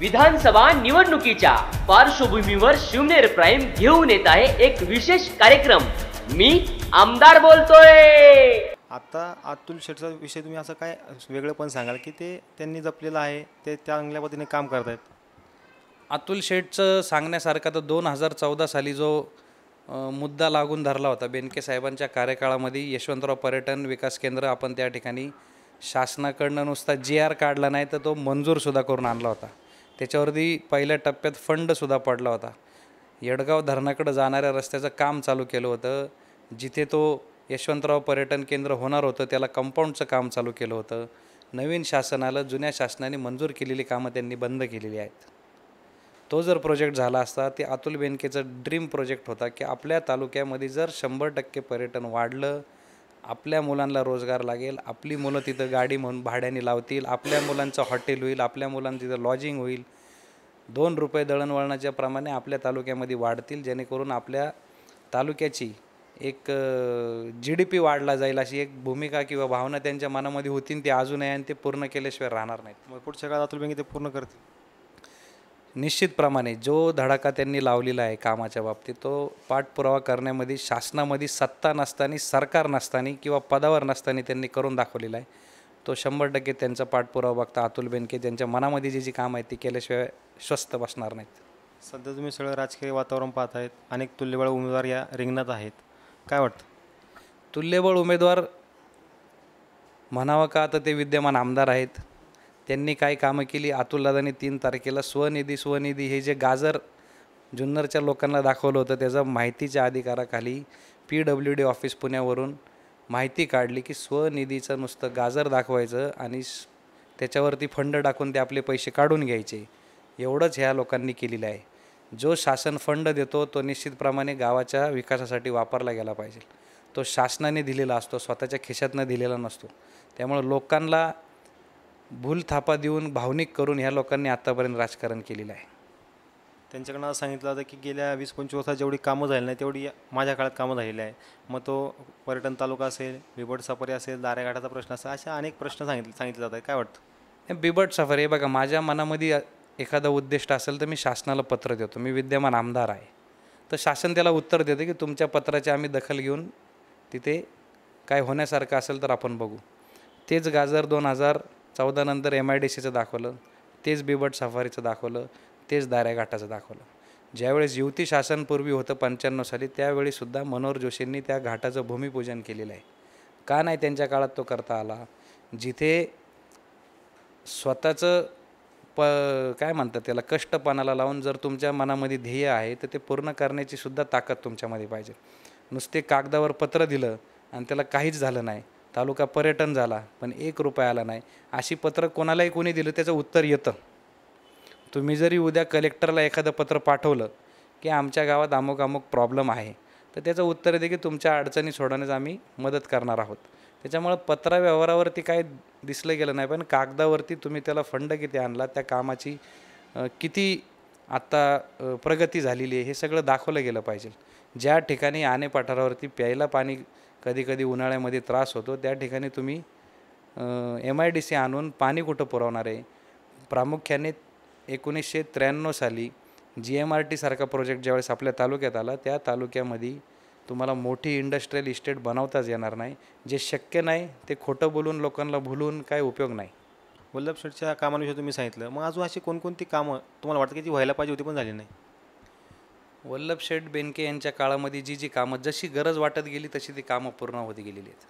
विधानसभा निवडणुकीच्या पार्श्वभूमीवर शिवनेर प्राईम घेऊन येत आहे एक विशेष कार्यक्रम मी आमदार बोलतोय आता अतुल शेठचा विषय तुम्ही असं काय वेगळं पण सांगाल की ते त्यांनी जपलेलं आहे ते त्या पद्धतीने काम करतायत अतुल शेठचं सांगण्यासारखं तर दोन हजार चौदा साली जो मुद्दा लागून धरला होता बेनके साहेबांच्या कार्यकाळामध्ये यशवंतराव पर्यटन विकास केंद्र आपण त्या ठिकाणी शासनाकडनं नुसता जी आर काढला नाही तर तो मंजूरसुद्धा करून आणला होता त्याच्यावरती पहिल्या टप्प्यात फंडसुद्धा पडला होता येडगाव धरणाकडं जाणाऱ्या रस्त्याचं काम चालू केलं होतं जिथे तो यशवंतराव पर्यटन केंद्र होणार होतं त्याला कंपाऊंडचं काम चालू केलं होतं नवीन शासनाला जुन्या शासनाने मंजूर केलेली कामं त्यांनी बंद केलेली आहेत तो जर प्रोजेक्ट झाला असता ते अतुल बेनकेचं ड्रीम प्रोजेक्ट होता की आपल्या तालुक्यामध्ये जर शंभर टक्के पर्यटन वाढलं आपल्या मुलांना रोजगार लागेल आपली मुलं तिथं गाडी म्हणून भाड्याने लावतील आपल्या मुलांचं हॉटेल होईल आपल्या मुलांना तिथं लॉजिंग होईल दोन रुपये दळणवळणाच्या प्रमाणे आपल्या तालुक्यामध्ये वाढतील जेणेकरून आपल्या तालुक्याची एक जी डी पी वाढला जाईल अशी एक भूमिका किंवा भावना त्यांच्या मनामध्ये होती ती अजूनही आणि ते पूर्ण केल्याशिवाय राहणार नाहीत मग पुढच्या काळात अतुल ते पूर्ण करतील निश्चितप्रमाणे जो धडाका त्यांनी लावलेला आहे कामाच्या बाबतीत तो पाठपुरावा करण्यामध्ये शासनामध्ये सत्ता नसताना सरकार नसताना किंवा पदावर नसताना त्यांनी करून दाखवलेला आहे तो शंभर टक्के त्यांचा पाठपुरावा बघता अतुल बेनके त्यांच्या मनामध्ये जे जी काम आहे ती केल्याशिवाय स्वस्त बसणार नाहीत सध्या तुम्ही सगळं राजकीय वातावरण पाहत आहेत अनेक तुल्यबळ उमेदवार या रिंगणात आहेत काय वाटतं तुल्यबळ उमेदवार म्हणावं का आता ते विद्यमान आमदार आहेत त्यांनी काय कामं केली अतुलदादांनी तीन तारखेला स्वनिधी स्वनिधी हे जे गाजर जुन्नरच्या लोकांना दाखवलं होतं त्याचा माहितीच्या अधिकाराखाली पी डब्ल्यू डी ऑफिस पुण्यावरून माहिती काढली की स्वनिधीचं नुसतं गाजर दाखवायचं आणि त्याच्यावरती फंड टाकून ते आपले पैसे काढून घ्यायचे एवढंच ह्या लोकांनी केलेलं आहे जो शासन फंड देतो तो निश्चितप्रमाणे गावाच्या विकासासाठी वापरला गेला पाहिजे तो शासनाने दिलेला असतो स्वतःच्या खिशातनं दिलेला नसतो त्यामुळे लोकांना भूल थापा देऊन भावनिक करून ह्या लोकांनी आत्तापर्यंत राजकारण केलेलं आहे त्यांच्याकडनं असं सांगितलं होतं की गेल्या वीस पंचवीस वर्षात जेवढी कामं झाली नाही तेवढी माझ्या काळात कामं झालेली आहे मग तो पर्यटन तालुका असेल बिबट सफारी असेल दारेघाटाचा प्रश्न असेल अशा अनेक प्रश्न सांगितले सांगितले जातात काय वाटतं बिबट सफारी हे बघा माझ्या मनामध्ये एखादा उद्दिष्ट असेल तर मी शासनाला पत्र देतो मी विद्यमान आमदार आहे तर शासन त्याला उत्तर देतं की तुमच्या पत्राची आम्ही दखल घेऊन तिथे काय होण्यासारखं असेल तर आपण बघू तेच गाजर दोन हजार चौदा नंतर एम आय डी सीचं दाखवलं तेच बिबट सफारीचं दाखवलं तेच घाटाचं दाखवलं ज्यावेळेस युवती शासनपूर्वी होतं पंच्याण्णव साली त्यावेळीसुद्धा मनोहर जोशींनी त्या घाटाचं भूमिपूजन केलेलं आहे का नाही त्यांच्या काळात तो करता आला जिथे स्वतःचं प काय म्हणतात त्याला कष्टपणाला लावून जर तुमच्या मनामध्ये ध्येय आहे तर ते पूर्ण करण्याची सुद्धा ताकद तुमच्यामध्ये पाहिजे नुसते कागदावर पत्र दिलं आणि त्याला काहीच झालं नाही तालुका पर्यटन झाला पण एक रुपया आला नाही अशी पत्र कोणालाही कोणी दिलं त्याचं उत्तर येतं तुम्ही जरी उद्या कलेक्टरला एखादं पत्र पाठवलं की आमच्या गावात अमुक अमुक प्रॉब्लेम आहे तर त्याचं उत्तर येते की तुमच्या अडचणी सोडवण्यास आम्ही मदत करणार आहोत त्याच्यामुळं पत्राव्यवहारावरती काय दिसलं गेलं नाही पण कागदावरती तुम्ही त्याला फंड किती आणला त्या कामाची किती आत्ता प्रगती झालेली आहे हे सगळं दाखवलं गेलं पाहिजे ज्या ठिकाणी आणे पाठारावरती प्यायला पाणी कधी कधी उन्हाळ्यामध्ये त्रास होतो त्या ठिकाणी तुम्ही एम आय डी सी आणून पाणी कुठं पुरवणार आहे प्रामुख्याने एकोणीसशे त्र्याण्णव साली जी एम आर सारखा प्रोजेक्ट ज्यावेळेस आपल्या तालुक्यात आला त्या तालुक्यामध्ये तुम्हाला मोठी इंडस्ट्रीयल इस्टेट बनवताच येणार नाही जे शक्य नाही ते खोटं बोलून लोकांना भुलून काय उपयोग नाही वल्लभ कामांविषयी तुम्ही सांगितलं मग अजून अशी कोणकोणती कामं तुम्हाला वाटतं की ती व्हायला पाहिजे होती पण झाली नाही वल्लभशेठ बेनके यांच्या काळामध्ये जी जी कामं जशी गरज वाटत गेली तशी ती कामं पूर्ण होत गेलेली आहेत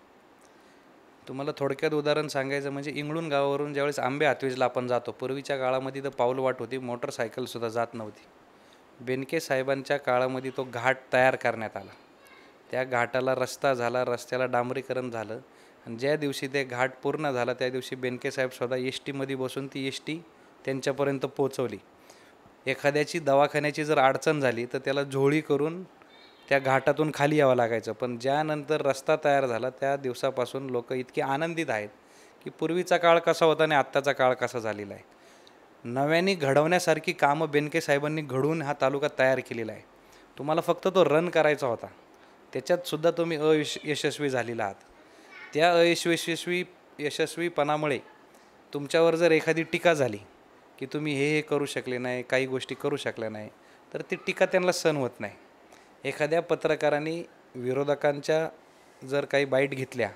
तुम्हाला थोडक्यात उदाहरण सांगायचं म्हणजे इंगळून गावावरून ज्यावेळेस आंबे हातवीजला आपण जातो पूर्वीच्या काळामध्ये तर वाट होती मोटरसायकलसुद्धा जात नव्हती बेनके साहेबांच्या काळामध्ये तो घाट तयार करण्यात आला त्या घाटाला रस्ता झाला रस्त्याला डांबरीकरण झालं आणि ज्या दिवशी ते घाट पूर्ण झाला त्या दिवशी बेनके साहेब स्वतः एस टीमध्ये बसून ती एस टी त्यांच्यापर्यंत पोचवली एखाद्याची दवाखान्याची जर अडचण झाली तर त्याला झोळी करून त्या घाटातून खाली यावं लागायचं पण ज्यानंतर रस्ता तयार झाला त्या दिवसापासून लोक इतके आनंदित आहेत की पूर्वीचा काळ कसा होता आणि आत्ताचा काळ कसा झालेला आहे नव्याने घडवण्यासारखी कामं बेनके साहेबांनी घडवून हा तालुका तयार केलेला आहे तुम्हाला फक्त तो रन करायचा होता त्याच्यातसुद्धा तुम्ही अयश यशस्वी झालेला आहात त्या अयशस्वी यशस्वीपणामुळे तुमच्यावर जर एखादी टीका झाली की तुम्ही हे हे करू शकले नाही काही गोष्टी करू शकल्या नाही तर ती टीका त्यांना सण होत नाही एखाद्या पत्रकारांनी विरोधकांच्या जर काही बाईट घेतल्या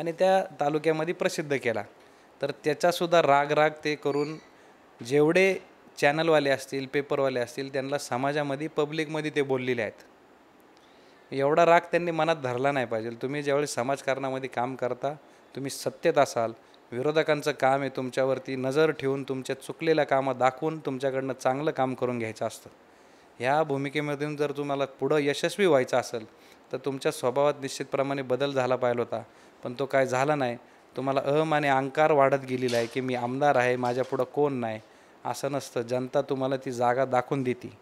आणि त्या तालुक्यामध्ये प्रसिद्ध केला तर त्याचासुद्धा राग राग ते करून जेवढे चॅनलवाले असतील पेपरवाले असतील त्यांना समाजामध्ये पब्लिकमध्ये ते बोललेले आहेत एवढा राग त्यांनी मनात धरला नाही पाहिजे तुम्ही ज्यावेळी समाजकारणामध्ये काम करता तुम्ही सत्तेत असाल विरोधकांचं काम आहे तुमच्यावरती नजर ठेवून तुमच्या चुकलेल्या कामं दाखवून तुमच्याकडनं चांगलं काम करून घ्यायचं असतं ह्या भूमिकेमधून जर तुम्हाला पुढं यशस्वी व्हायचं असेल तर तुमच्या स्वभावात निश्चितप्रमाणे बदल झाला पाहिजे होता पण तो काय झाला नाही तुम्हाला अहम आणि अंकार वाढत गेलेला आहे की मी आमदार आहे माझ्या पुढं कोण नाही असं नसतं जनता तुम्हाला ती जागा दाखवून देते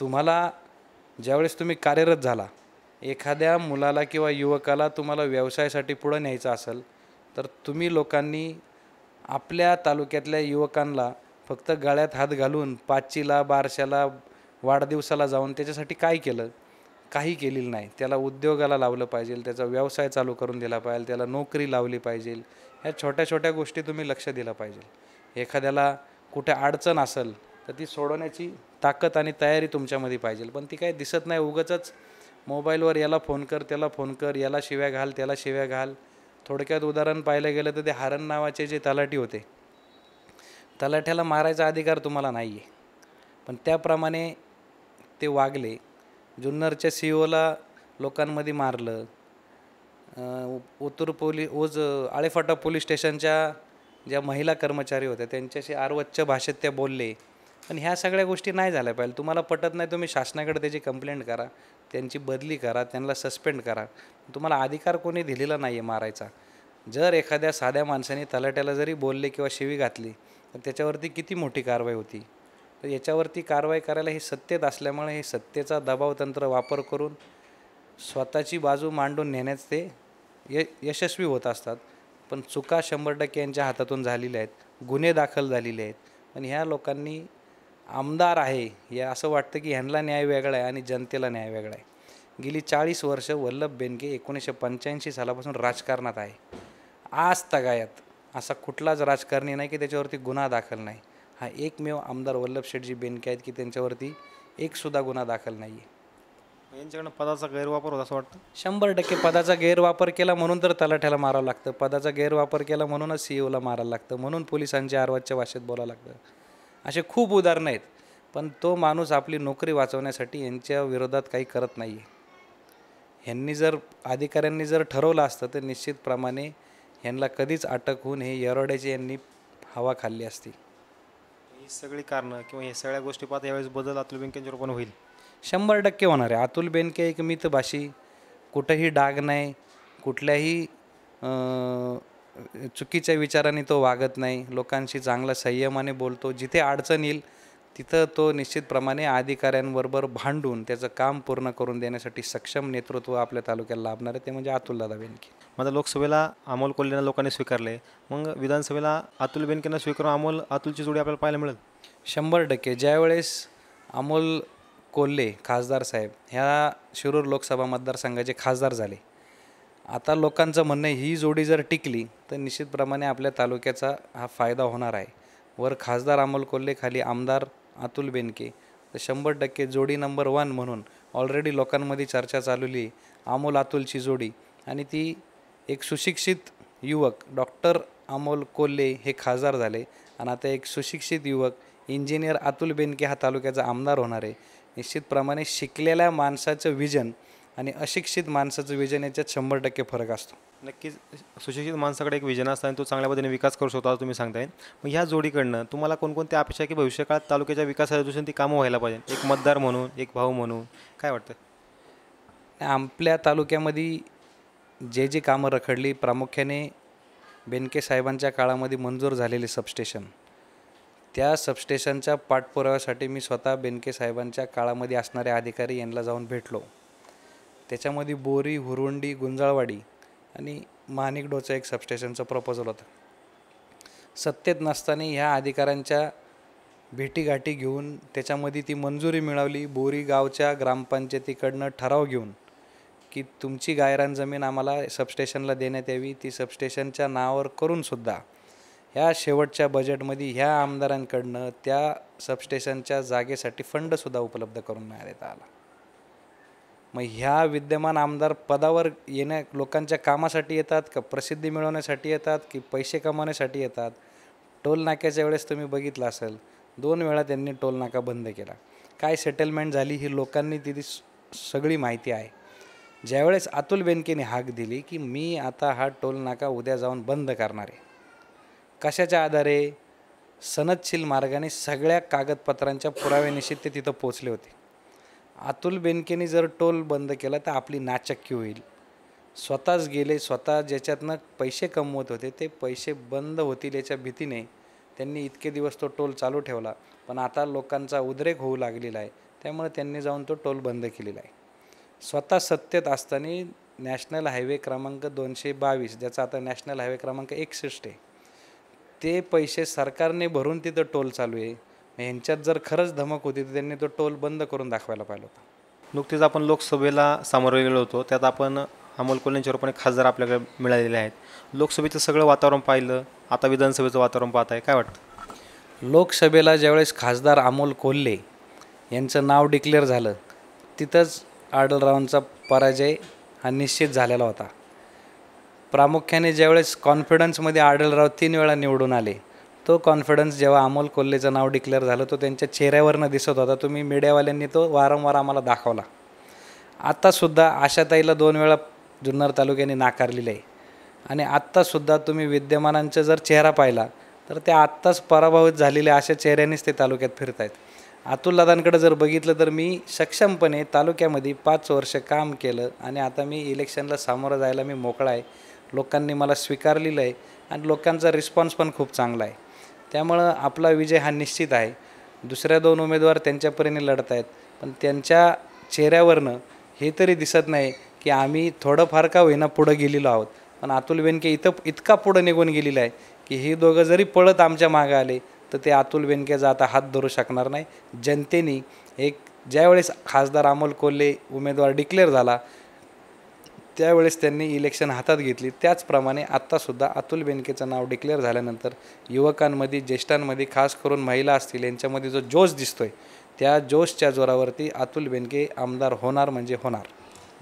तुम्हाला ज्यावेळेस तुम्ही कार्यरत झाला एखाद्या मुलाला किंवा युवकाला तुम्हाला व्यवसायासाठी पुढं न्यायचं असेल तर तुम्ही लोकांनी आपल्या तालुक्यातल्या युवकांना फक्त गळ्यात हात घालून पाचशीला बारशाला वाढदिवसाला जाऊन त्याच्यासाठी काय केलं काही केलेलं नाही त्याला उद्योगाला लावलं पाहिजे त्याचा व्यवसाय चालू करून दिला पाहिजे त्याला नोकरी लावली पाहिजे ह्या छोट्या छोट्या गोष्टी तुम्ही लक्ष दिलं पाहिजे एखाद्याला कुठे अडचण असेल तर ती सोडवण्याची ताकद आणि तयारी तुमच्यामध्ये पाहिजे पण ती काही दिसत नाही उगचच मोबाईलवर याला फोन कर त्याला फोन कर याला शिव्या घाल त्याला शिव्या घाल थोडक्यात उदाहरण पाहिलं गेलं तर ते हरण नावाचे जे तलाठी होते तलाठ्याला मारायचा अधिकार तुम्हाला नाही आहे पण त्याप्रमाणे ते वागले जुन्नरच्या सी ओला e लोकांमध्ये मारलं ओतूर पोली ओज आळेफाटा पोलीस स्टेशनच्या ज्या महिला कर्मचारी होत्या त्यांच्याशी आरवच्च भाषेत त्या बोलले पण ह्या सगळ्या गोष्टी नाही झाल्या पाहिजे तुम्हाला पटत नाही तुम्ही शासनाकडे त्याची कंप्लेंट करा त्यांची बदली करा त्यांना सस्पेंड करा तुम्हाला अधिकार कोणी दिलेला नाही आहे मारायचा जर एखाद्या साध्या माणसाने तलाट्याला जरी बोलले किंवा शिवी घातली तर त्याच्यावरती किती मोठी कारवाई होती तर याच्यावरती कारवाई करायला हे सत्तेत असल्यामुळे हे सत्तेचा दबाव तंत्र वापर करून स्वतःची बाजू मांडून नेण्याचे ते य यशस्वी होत असतात पण चुका शंभर टक्के यांच्या हातातून झालेल्या आहेत गुन्हे दाखल झालेले आहेत पण ह्या लोकांनी आमदार आहे या असं वाटतं की ह्यांना न्याय वेगळा आहे आणि जनतेला न्याय वेगळा आहे गेली चाळीस वर्ष वल्लभ बेनके एकोणीसशे पंच्याऐंशी सालापासून राजकारणात आहे आज तगायत असा कुठलाच राजकारणी नाही की त्याच्यावरती गुन्हा दाखल नाही हा एकमेव आमदार वल्लभ शेठजी बेनके आहेत की त्यांच्यावरती एकसुद्धा गुन्हा दाखल नाही आहे यांच्याकडनं पदाचा गैरवापर होता असं वाटतं शंभर टक्के पदाचा गैरवापर केला म्हणून तर तलाठ्याला मारावं लागतं पदाचा गैरवापर केला म्हणूनच सीईओला e मारायला लागतं म्हणून पोलिसांच्या आरवाजच्या भाषेत बोलावं लागतं असे खूप उदाहरणं आहेत पण तो माणूस आपली नोकरी वाचवण्यासाठी यांच्या विरोधात काही करत नाही आहे ह्यांनी जर अधिकाऱ्यांनी जर ठरवलं असतं तर निश्चितप्रमाणे ह्यांना कधीच अटक होऊन हे येरोड्याचे यांनी हवा खाल्ली असती ही सगळी कारणं किंवा हे सगळ्या गोष्टी पाहता यावेळेस बदल अतुल बेनकेंच्या रूपाने होईल शंभर टक्के होणार आहे अतुल बेनके एक मितभाषी कुठंही डाग नाही कुठल्याही चुकीच्या विचाराने तो वागत नाही लोकांशी चांगला संयमाने बोलतो जिथे अडचण येईल तिथं तो निश्चितप्रमाणे अधिकाऱ्यांबरोबर भांडून त्याचं काम पूर्ण करून देण्यासाठी सक्षम नेतृत्व आपल्या तालुक्याला लाभणार आहे ते म्हणजे दादा बेनके माझा लोकसभेला अमोल कोल्हेंना लोकांनी स्वीकारले मग विधानसभेला अतुल बेनकेंना स्वीकारून अमोल अतुलची जोडी आपल्याला पाहायला मिळेल शंभर टक्के ज्यावेळेस अमोल कोल्हे खासदार साहेब ह्या शिरूर लोकसभा मतदारसंघाचे खासदार झाले आता लोकांचं म्हणणं ही जोडी जर टिकली तर निश्चितप्रमाणे आपल्या तालुक्याचा हा फायदा होणार आहे वर खासदार अमोल कोल्हे खाली आमदार अतुल बेनके तर शंभर टक्के जोडी नंबर वन म्हणून ऑलरेडी लोकांमध्ये चर्चा चालवली अमोल अतुलची जोडी आणि ती एक सुशिक्षित युवक डॉक्टर अमोल कोल्हे हे खासदार झाले आणि आता एक सुशिक्षित युवक इंजिनियर अतुल बेनके हा तालुक्याचा आमदार होणार आहे निश्चितप्रमाणे शिकलेल्या माणसाचं विजन आणि अशिक्षित माणसाचं विजन याच्यात शंभर टक्के फरक असतो नक्कीच सुशिक्षित माणसाकडे एक विजन असतं आणि तो चांगल्या पद्धतीने विकास करू शकतो असं तुम्ही सांगताय मग ह्या जोडीकडनं तुम्हाला कोणकोणत्या अपेक्षा की भविष्यकाळात तालुक्याच्या विकासाच्या दृष्टीने ती कामं व्हायला पाहिजे एक मतदार म्हणून एक भाऊ म्हणून काय वाटतं आपल्या तालुक्यामध्ये जे जे कामं रखडली प्रामुख्याने बेनके साहेबांच्या काळामध्ये मंजूर झालेले सबस्टेशन त्या सबस्टेशनच्या पाठपुराव्यासाठी मी स्वतः बेनके साहेबांच्या काळामध्ये असणारे अधिकारी यांना जाऊन भेटलो त्याच्यामध्ये बोरी हुरुंडी गुंजाळवाडी आणि मानिकडोचं एक सबस्टेशनचं प्रपोजल होतं सत्तेत नसताना ह्या अधिकाऱ्यांच्या भेटीगाठी घेऊन त्याच्यामध्ये ती मंजुरी मिळवली बोरी गावच्या ग्रामपंचायतीकडनं ठराव घेऊन की तुमची गायरान जमीन आम्हाला सबस्टेशनला देण्यात यावी ती सबस्टेशनच्या नावावर करूनसुद्धा ह्या शेवटच्या बजेटमध्ये ह्या आमदारांकडनं त्या सबस्टेशनच्या जागेसाठी फंडसुद्धा उपलब्ध करून देता आला मग ह्या विद्यमान आमदार पदावर येण्या लोकांच्या कामासाठी येतात का प्रसिद्धी मिळवण्यासाठी येतात की पैसे कमावण्यासाठी येतात टोल नाक्याच्या वेळेस तुम्ही बघितलं असेल दोन वेळा त्यांनी टोल नाका बंद केला काय सेटलमेंट झाली ही लोकांनी तिथे सगळी माहिती आहे ज्यावेळेस अतुल बेनकेने हाक दिली की मी आता हा टोल नाका उद्या जाऊन बंद करणार आहे कशाच्या आधारे सनदशील मार्गाने सगळ्या कागदपत्रांच्या पुराव्यानिशी ते तिथं पोचले होते अतुल बेनकेने जर टोल बंद केला तर आपली नाचक्की होईल स्वतःच गेले स्वतः ज्याच्यातनं पैसे कमवत होते ते पैसे बंद होतील याच्या भीतीने त्यांनी इतके दिवस तो टोल चालू ठेवला पण आता लोकांचा उद्रेक होऊ लागलेला आहे त्यामुळे त्यांनी जाऊन तो टोल बंद केलेला आहे स्वतः सत्तेत असताना नॅशनल हायवे क्रमांक दोनशे बावीस ज्याचा आता नॅशनल हायवे क्रमांक एकसष्ट आहे ते पैसे सरकारने भरून तिथं टोल चालू आहे यांच्यात जर खरंच धमक होती तर त्यांनी तो टोल बंद करून दाखवायला पाहिजे होता नुकतीच आपण लोकसभेला सामोरं गेलो होतो त्यात आपण अमोल कोल्ह्यांच्यावर पण खासदार आपल्याकडे मिळालेले आहेत लोकसभेचं सगळं वातावरण पाहिलं आता विधानसभेचं वातावरण पाहत आहे काय वाटतं लोकसभेला ज्यावेळेस खासदार अमोल कोल्हे यांचं नाव डिक्लेअर झालं तिथंच आडलरावांचा पराजय हा निश्चित झालेला होता प्रामुख्याने ज्यावेळेस कॉन्फिडन्समध्ये आडलराव तीन वेळा निवडून आले तो कॉन्फिडन्स जेव्हा अमोल कोल्हेचं नाव डिक्लेअर झालं तो त्यांच्या चेहऱ्यावरनं दिसत होता तुम्ही मीडियावाल्यांनी तो वारंवार आम्हाला दाखवला आत्तासुद्धा आशाताईला दोन वेळा जुन्नर तालुक्याने नाकारलेलं आहे आणि आत्तासुद्धा तुम्ही विद्यमानांचा जर चेहरा पाहिला तर ते आत्ताच पराभूत झालेल्या अशा चेहऱ्यानेच ते तालुक्यात फिरत आहेत अतुलदादांकडे जर बघितलं तर मी सक्षमपणे तालुक्यामध्ये पाच वर्ष काम केलं आणि आता मी इलेक्शनला सामोरं जायला मी मोकळा आहे लोकांनी मला स्वीकारलेलं आहे आणि लोकांचा रिस्पॉन्स पण खूप चांगला आहे त्यामुळं आपला विजय हा निश्चित आहे दुसऱ्या दोन उमेदवार त्यांच्या परीने लढत आहेत पण त्यांच्या चेहऱ्यावरनं हे तरी दिसत नाही की आम्ही थोडंफार का होईना पुढं गेलेलो आहोत पण अतुल बेनके इथं इतका पुढं निघून गेलेला आहे की हे दोघं जरी पळत आमच्या मागं आले तर ते अतुल बेनकेचा आता हात धरू शकणार नाही जनतेने एक ज्यावेळेस खासदार अमोल कोल्हे उमेदवार डिक्लेअर झाला त्यावेळेस त्यांनी इलेक्शन हातात घेतली त्याचप्रमाणे आत्तासुद्धा अतुल बेनकेचं नाव डिक्लेअर झाल्यानंतर युवकांमध्ये ज्येष्ठांमध्ये खास करून महिला असतील यांच्यामध्ये जो जोश दिसतोय त्या जोशच्या जोरावरती अतुल बेनके आमदार होणार म्हणजे होणार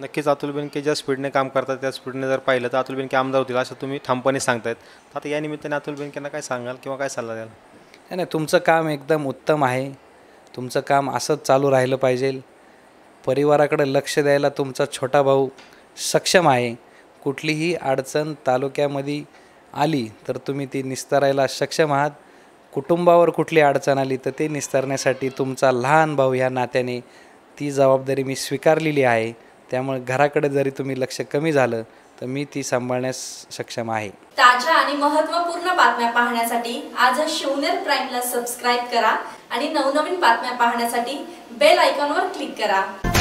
नक्कीच अतुल बेनके ज्या स्पीडने काम करतात त्या स्पीडने जर पाहिलं तर अतुल बेनके आमदार होतील असं तुम्ही ठामपणे सांगतायत आता या निमित्ताने अतुल बेनकेंना काय सांगाल किंवा काय सल्ला द्याल नाही नाही तुमचं काम एकदम उत्तम आहे तुमचं काम असंच चालू राहिलं पाहिजे परिवाराकडे लक्ष द्यायला तुमचा छोटा भाऊ सक्षम आहे कुठलीही अडचण तालुक्यामध्ये आली तर तुम्ही ती निस्तारायला सक्षम आहात कुटुंबावर कुठली अडचण आली तर ते निस्तारण्यासाठी तुमचा लहान भाऊ ह्या नात्याने ती जबाबदारी मी स्वीकारलेली आहे त्यामुळे घराकडे जरी तुम्ही लक्ष कमी झालं तर मी ती सांभाळण्यास सक्षम आहे ताज्या आणि महत्वपूर्ण बातम्या पाहण्यासाठी आज शिवनेर प्राईमला सबस्क्राईब करा आणि नवनवीन बातम्या पाहण्यासाठी बेल आयकॉनवर क्लिक करा